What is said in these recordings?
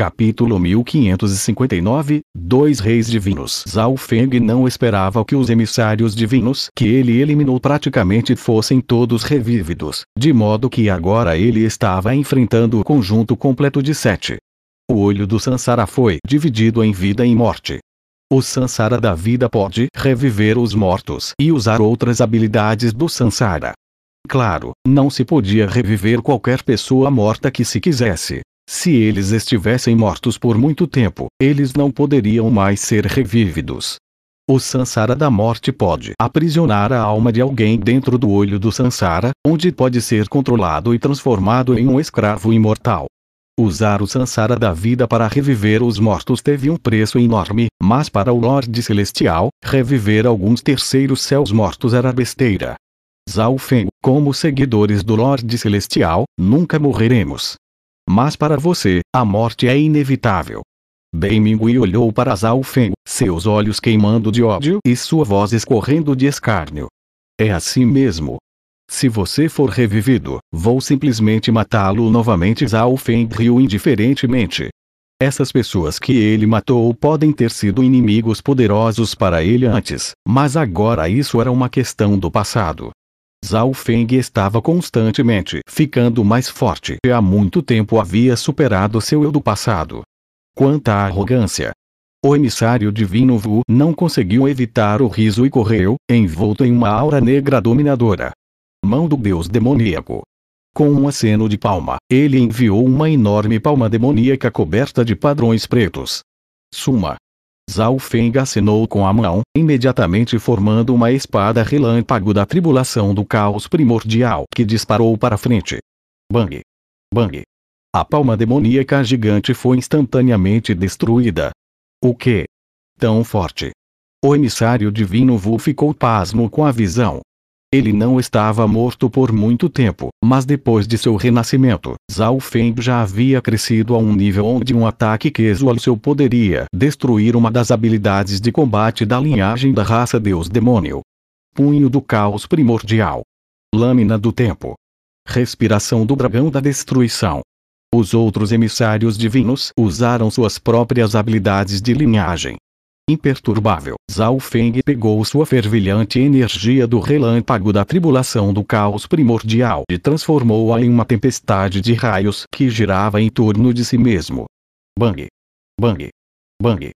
Capítulo 1559 Dois reis divinos Zalfeng não esperava que os emissários divinos que ele eliminou praticamente fossem todos revividos, de modo que agora ele estava enfrentando o conjunto completo de sete. O olho do Sansara foi dividido em vida e morte. O Sansara da vida pode reviver os mortos e usar outras habilidades do Sansara. Claro, não se podia reviver qualquer pessoa morta que se quisesse, se eles estivessem mortos por muito tempo, eles não poderiam mais ser revividos. O Sansara da morte pode aprisionar a alma de alguém dentro do olho do Sansara, onde pode ser controlado e transformado em um escravo imortal. Usar o Sansara da vida para reviver os mortos teve um preço enorme, mas para o Lorde Celestial, reviver alguns terceiros céus mortos era besteira. Zalfen, como seguidores do Lorde Celestial, nunca morreremos. Mas para você, a morte é inevitável. Mingui olhou para Zalfen, seus olhos queimando de ódio e sua voz escorrendo de escárnio. É assim mesmo. Se você for revivido, vou simplesmente matá-lo novamente. Zalfen riu indiferentemente. Essas pessoas que ele matou podem ter sido inimigos poderosos para ele antes, mas agora isso era uma questão do passado. Zhao Feng estava constantemente ficando mais forte e há muito tempo havia superado seu eu do passado. Quanta arrogância! O emissário divino Vu não conseguiu evitar o riso e correu, envolto em uma aura negra dominadora. Mão do deus demoníaco. Com um aceno de palma, ele enviou uma enorme palma demoníaca coberta de padrões pretos. Suma, Zhao Feng acenou com a mão, imediatamente formando uma espada relâmpago da tribulação do caos primordial que disparou para frente. Bang! Bang! A palma demoníaca gigante foi instantaneamente destruída. O que? Tão forte. O emissário divino Vu ficou pasmo com a visão. Ele não estava morto por muito tempo, mas depois de seu renascimento, Zhao Feng já havia crescido a um nível onde um ataque casual seu poderia destruir uma das habilidades de combate da linhagem da raça Deus Demônio. Punho do Caos Primordial. Lâmina do Tempo. Respiração do Dragão da Destruição. Os outros emissários divinos usaram suas próprias habilidades de linhagem, Imperturbável, Zhao Feng pegou sua fervilhante energia do relâmpago da tribulação do caos primordial e transformou-a em uma tempestade de raios que girava em torno de si mesmo. Bang! Bang! Bang!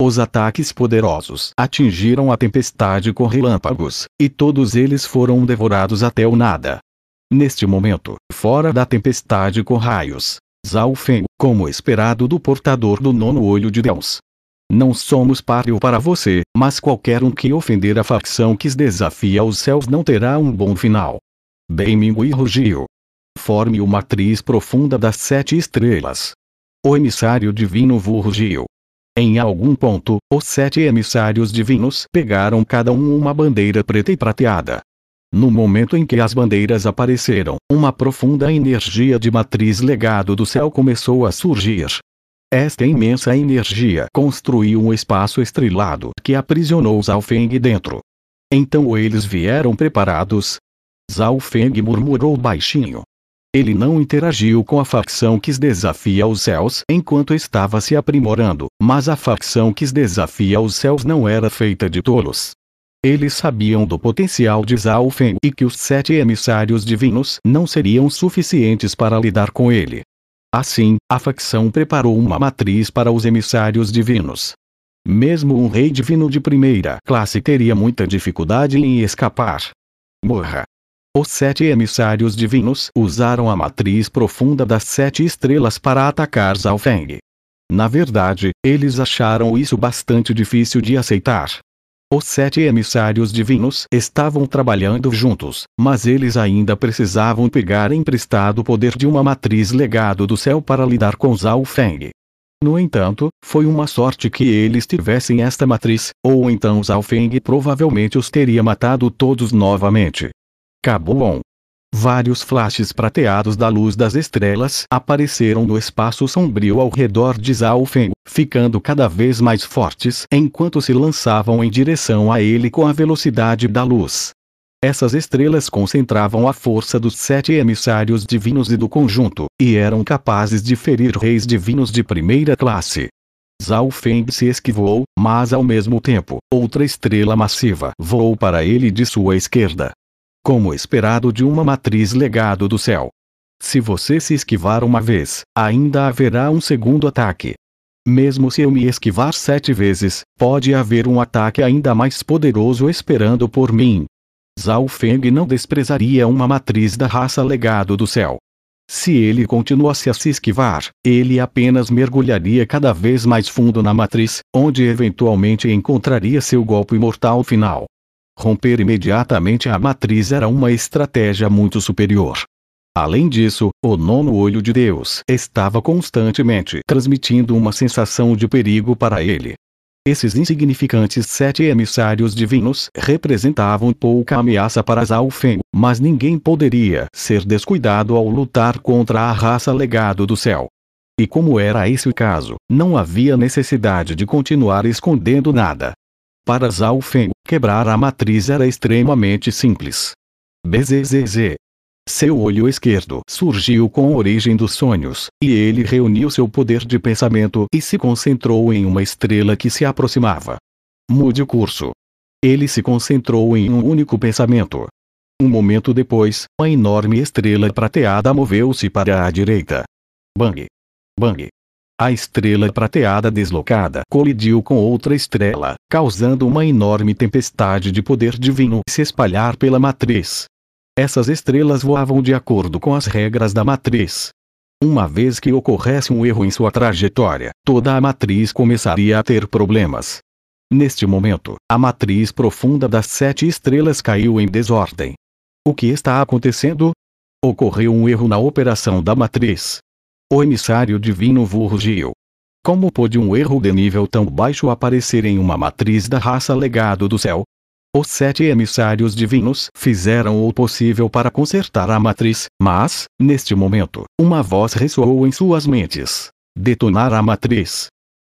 Os ataques poderosos atingiram a tempestade com relâmpagos, e todos eles foram devorados até o nada. Neste momento, fora da tempestade com raios, Zhao Feng, como esperado do portador do nono olho de Deus, não somos páreo para você, mas qualquer um que ofender a facção que desafia os céus não terá um bom final. e rugiu. Forme uma matriz profunda das sete estrelas. O emissário divino Vu rugiu. Em algum ponto, os sete emissários divinos pegaram cada um uma bandeira preta e prateada. No momento em que as bandeiras apareceram, uma profunda energia de matriz legado do céu começou a surgir. Esta imensa energia construiu um espaço estrelado que aprisionou Zhao Feng dentro. Então eles vieram preparados? Zhao Feng murmurou baixinho. Ele não interagiu com a facção que desafia os céus enquanto estava se aprimorando, mas a facção que desafia os céus não era feita de tolos. Eles sabiam do potencial de Zhao e que os sete emissários divinos não seriam suficientes para lidar com ele. Assim, a facção preparou uma matriz para os emissários divinos. Mesmo um rei divino de primeira classe teria muita dificuldade em escapar. Morra! Os sete emissários divinos usaram a matriz profunda das sete estrelas para atacar Zalfeng. Na verdade, eles acharam isso bastante difícil de aceitar. Os sete emissários divinos estavam trabalhando juntos, mas eles ainda precisavam pegar emprestado o poder de uma matriz legado do céu para lidar com Zhao Feng. No entanto, foi uma sorte que eles tivessem esta matriz, ou então Zhao Feng provavelmente os teria matado todos novamente. bom. Vários flashes prateados da luz das estrelas apareceram no espaço sombrio ao redor de Zalfen, ficando cada vez mais fortes enquanto se lançavam em direção a ele com a velocidade da luz. Essas estrelas concentravam a força dos sete emissários divinos e do conjunto, e eram capazes de ferir reis divinos de primeira classe. Zalfeng se esquivou, mas ao mesmo tempo, outra estrela massiva voou para ele de sua esquerda, como esperado de uma matriz legado do céu. Se você se esquivar uma vez, ainda haverá um segundo ataque. Mesmo se eu me esquivar sete vezes, pode haver um ataque ainda mais poderoso esperando por mim. Zhao Feng não desprezaria uma matriz da raça legado do céu. Se ele continuasse a se esquivar, ele apenas mergulharia cada vez mais fundo na matriz, onde eventualmente encontraria seu golpe mortal final. Romper imediatamente a matriz era uma estratégia muito superior. Além disso, o nono olho de Deus estava constantemente transmitindo uma sensação de perigo para ele. Esses insignificantes sete emissários divinos representavam pouca ameaça para Zalfeng, mas ninguém poderia ser descuidado ao lutar contra a raça legado do céu. E como era esse o caso, não havia necessidade de continuar escondendo nada. Para Zalfen, quebrar a matriz era extremamente simples. BZZZ. Seu olho esquerdo surgiu com a origem dos sonhos, e ele reuniu seu poder de pensamento e se concentrou em uma estrela que se aproximava. Mude o curso. Ele se concentrou em um único pensamento. Um momento depois, uma enorme estrela prateada moveu-se para a direita. Bang! Bang! A estrela prateada deslocada colidiu com outra estrela, causando uma enorme tempestade de poder divino se espalhar pela matriz. Essas estrelas voavam de acordo com as regras da matriz. Uma vez que ocorresse um erro em sua trajetória, toda a matriz começaria a ter problemas. Neste momento, a matriz profunda das sete estrelas caiu em desordem. O que está acontecendo? Ocorreu um erro na operação da matriz. O emissário divino Vu rugiu. Como pôde um erro de nível tão baixo aparecer em uma matriz da raça legado do céu? Os sete emissários divinos fizeram o possível para consertar a matriz, mas, neste momento, uma voz ressoou em suas mentes: detonar a matriz.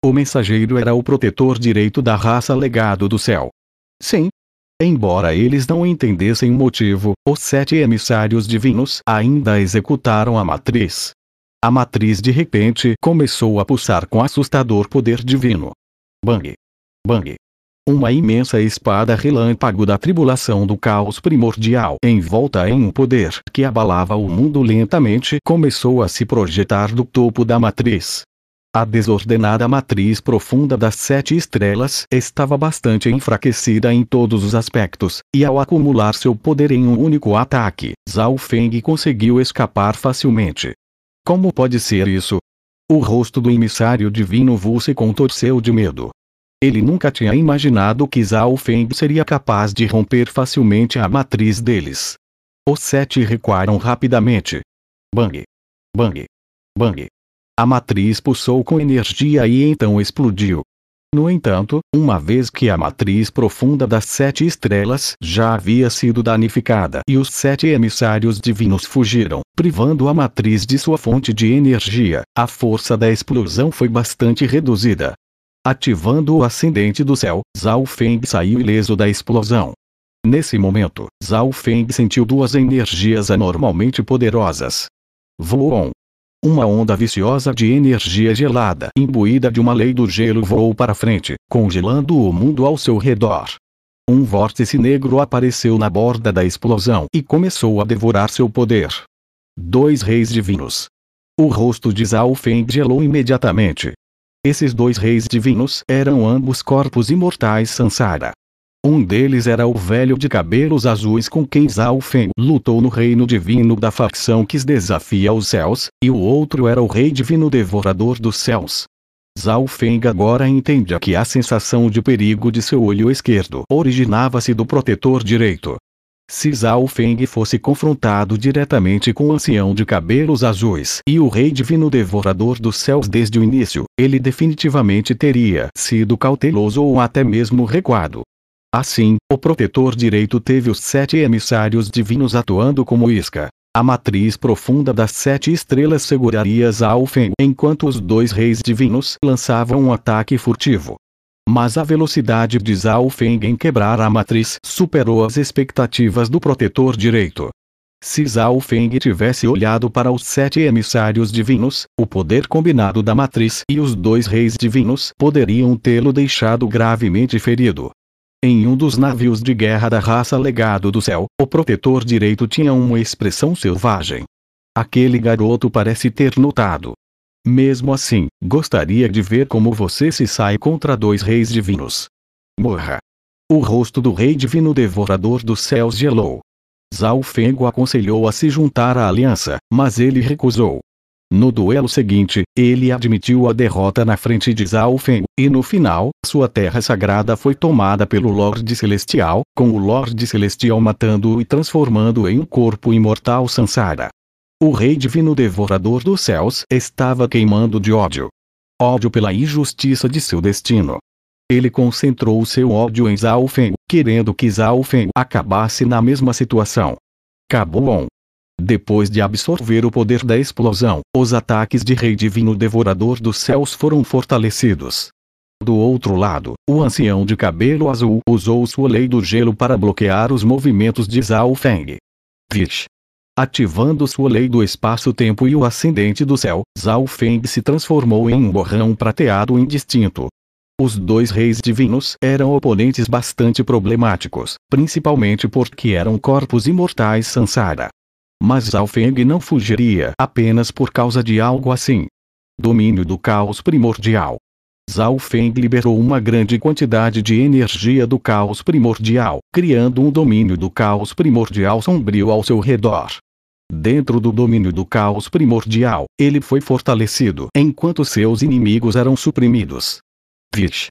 O mensageiro era o protetor direito da raça legado do céu. Sim. Embora eles não entendessem o motivo, os sete emissários divinos ainda executaram a matriz, a matriz de repente começou a pulsar com assustador poder divino. Bang! Bang! Uma imensa espada relâmpago da tribulação do caos primordial, envolta em um poder que abalava o mundo lentamente, começou a se projetar do topo da matriz. A desordenada matriz profunda das sete estrelas estava bastante enfraquecida em todos os aspectos, e ao acumular seu poder em um único ataque, Zhao Feng conseguiu escapar facilmente. Como pode ser isso? O rosto do emissário divino Vu se contorceu de medo. Ele nunca tinha imaginado que Zhao Feng seria capaz de romper facilmente a matriz deles. Os sete recuaram rapidamente. Bang! Bang! Bang! A matriz pulsou com energia e então explodiu. No entanto, uma vez que a matriz profunda das sete estrelas já havia sido danificada e os sete emissários divinos fugiram, privando a matriz de sua fonte de energia, a força da explosão foi bastante reduzida. Ativando o ascendente do céu, Zhao Feng saiu ileso da explosão. Nesse momento, Zhao Feng sentiu duas energias anormalmente poderosas. Voon, uma onda viciosa de energia gelada imbuída de uma lei do gelo voou para frente, congelando o mundo ao seu redor. Um vórtice negro apareceu na borda da explosão e começou a devorar seu poder. Dois reis divinos. O rosto de Zalfen gelou imediatamente. Esses dois reis divinos eram ambos corpos imortais Sansara, um deles era o velho de cabelos azuis com quem Zhao lutou no reino divino da facção que desafia os céus, e o outro era o rei divino devorador dos céus. Zhao Feng agora entende que a sensação de perigo de seu olho esquerdo originava-se do protetor direito. Se Zhao Feng fosse confrontado diretamente com o ancião de cabelos azuis e o rei divino devorador dos céus desde o início, ele definitivamente teria sido cauteloso ou até mesmo recuado. Assim, o protetor direito teve os sete emissários divinos atuando como isca. A matriz profunda das sete estrelas seguraria Zalfen enquanto os dois reis divinos lançavam um ataque furtivo. Mas a velocidade de Zalfeng em quebrar a matriz superou as expectativas do protetor direito. Se Zalfeng tivesse olhado para os sete emissários divinos, o poder combinado da matriz e os dois reis divinos poderiam tê-lo deixado gravemente ferido. Em um dos navios de guerra da raça Legado do Céu, o protetor direito tinha uma expressão selvagem. Aquele garoto parece ter notado. Mesmo assim, gostaria de ver como você se sai contra dois reis divinos. Morra! O rosto do rei divino devorador dos céus gelou. Zalfengo aconselhou a se juntar à aliança, mas ele recusou. No duelo seguinte, ele admitiu a derrota na frente de Zalfen, e no final, sua terra sagrada foi tomada pelo Lorde Celestial, com o Lorde Celestial matando-o e transformando-o em um corpo imortal Sansara. O Rei Divino Devorador dos Céus estava queimando de ódio. Ódio pela injustiça de seu destino. Ele concentrou seu ódio em Zalfen, querendo que Zalfen acabasse na mesma situação. Kabon, depois de absorver o poder da explosão, os ataques de Rei Divino Devorador dos Céus foram fortalecidos. Do outro lado, o ancião de cabelo azul usou sua lei do gelo para bloquear os movimentos de Zhao Feng. Vish. Ativando sua lei do espaço-tempo e o ascendente do céu, Zhao Feng se transformou em um borrão prateado indistinto. Os dois reis divinos eram oponentes bastante problemáticos, principalmente porque eram corpos imortais Sansara, mas Zhao não fugiria apenas por causa de algo assim. Domínio do caos primordial. Zhao Feng liberou uma grande quantidade de energia do caos primordial, criando um domínio do caos primordial sombrio ao seu redor. Dentro do domínio do caos primordial, ele foi fortalecido enquanto seus inimigos eram suprimidos. Vish.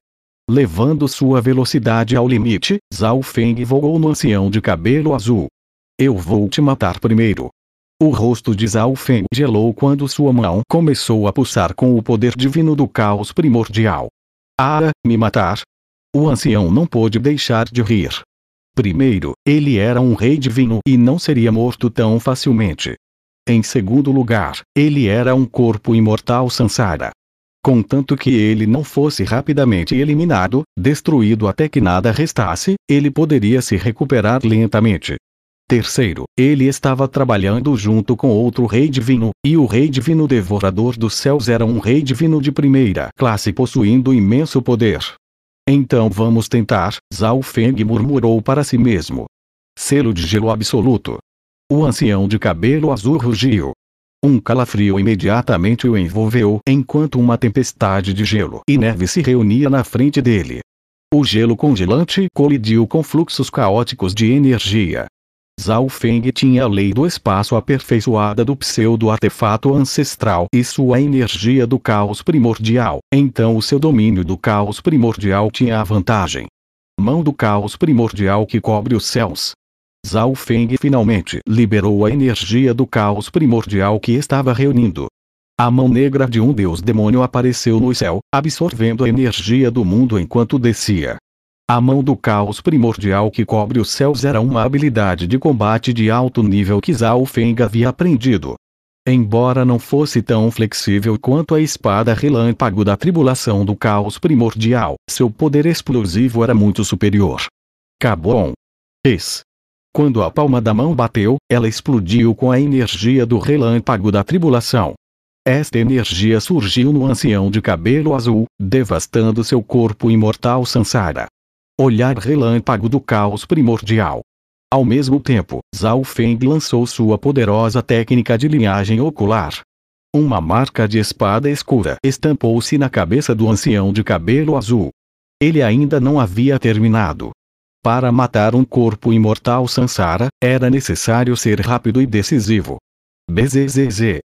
Levando sua velocidade ao limite, Zhao Feng voou no ancião de cabelo azul, eu vou te matar primeiro. O rosto de Zalfen gelou quando sua mão começou a pulsar com o poder divino do caos primordial. Ah, me matar? O ancião não pôde deixar de rir. Primeiro, ele era um rei divino e não seria morto tão facilmente. Em segundo lugar, ele era um corpo imortal Sansara. Contanto que ele não fosse rapidamente eliminado, destruído até que nada restasse, ele poderia se recuperar lentamente, Terceiro, ele estava trabalhando junto com outro rei divino, e o rei divino devorador dos céus era um rei divino de primeira classe possuindo imenso poder. Então vamos tentar, Zhao Feng murmurou para si mesmo. Selo de gelo absoluto. O ancião de cabelo azul rugiu. Um calafrio imediatamente o envolveu enquanto uma tempestade de gelo e neve se reunia na frente dele. O gelo congelante colidiu com fluxos caóticos de energia, Zhao Feng tinha a lei do espaço aperfeiçoada do pseudo-artefato ancestral e sua energia do caos primordial, então o seu domínio do caos primordial tinha a vantagem. Mão do caos primordial que cobre os céus. Zhao Feng finalmente liberou a energia do caos primordial que estava reunindo. A mão negra de um deus demônio apareceu no céu, absorvendo a energia do mundo enquanto descia, a mão do caos primordial que cobre os céus era uma habilidade de combate de alto nível que Zhao Feng havia aprendido. Embora não fosse tão flexível quanto a espada relâmpago da tribulação do caos primordial, seu poder explosivo era muito superior. Cabon. es! Quando a palma da mão bateu, ela explodiu com a energia do relâmpago da tribulação. Esta energia surgiu no ancião de cabelo azul, devastando seu corpo imortal Sansara olhar relâmpago do caos primordial. Ao mesmo tempo, Zhao Feng lançou sua poderosa técnica de linhagem ocular. Uma marca de espada escura estampou-se na cabeça do ancião de cabelo azul. Ele ainda não havia terminado. Para matar um corpo imortal Sansara, era necessário ser rápido e decisivo. BZZZ.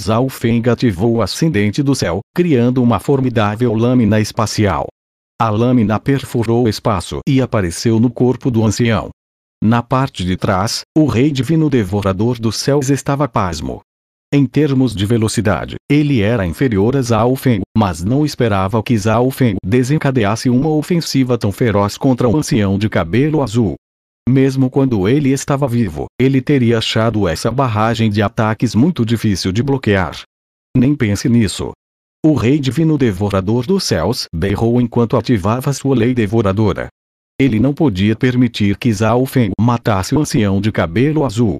Zhao Feng ativou o ascendente do céu, criando uma formidável lâmina espacial. A lâmina perfurou o espaço e apareceu no corpo do ancião. Na parte de trás, o Rei Divino Devorador dos Céus estava pasmo. Em termos de velocidade, ele era inferior a Zalfen, mas não esperava que Zalfen desencadeasse uma ofensiva tão feroz contra o um ancião de cabelo azul. Mesmo quando ele estava vivo, ele teria achado essa barragem de ataques muito difícil de bloquear. Nem pense nisso. O Rei Divino Devorador dos Céus berrou enquanto ativava sua lei devoradora. Ele não podia permitir que Zalfen matasse o ancião de cabelo azul.